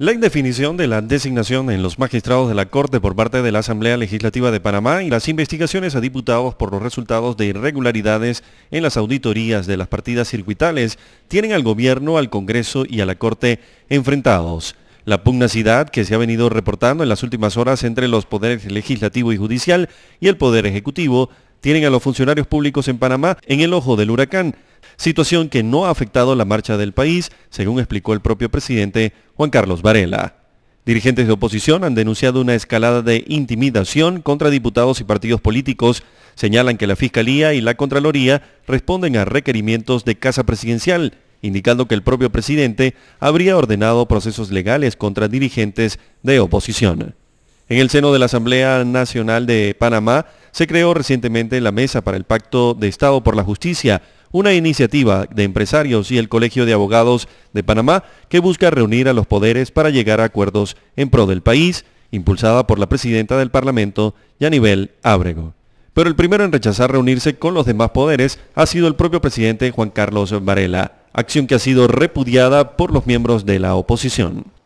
La indefinición de la designación en los magistrados de la Corte por parte de la Asamblea Legislativa de Panamá y las investigaciones a diputados por los resultados de irregularidades en las auditorías de las partidas circuitales tienen al Gobierno, al Congreso y a la Corte enfrentados. La pugnacidad que se ha venido reportando en las últimas horas entre los poderes legislativo y judicial y el poder ejecutivo tienen a los funcionarios públicos en Panamá en el ojo del huracán situación que no ha afectado la marcha del país, según explicó el propio presidente Juan Carlos Varela. Dirigentes de oposición han denunciado una escalada de intimidación contra diputados y partidos políticos. Señalan que la Fiscalía y la Contraloría responden a requerimientos de Casa Presidencial, indicando que el propio presidente habría ordenado procesos legales contra dirigentes de oposición. En el seno de la Asamblea Nacional de Panamá se creó recientemente la Mesa para el Pacto de Estado por la Justicia, una iniciativa de empresarios y el Colegio de Abogados de Panamá que busca reunir a los poderes para llegar a acuerdos en pro del país, impulsada por la presidenta del Parlamento, Yanibel Ábrego. Pero el primero en rechazar reunirse con los demás poderes ha sido el propio presidente Juan Carlos Varela, acción que ha sido repudiada por los miembros de la oposición.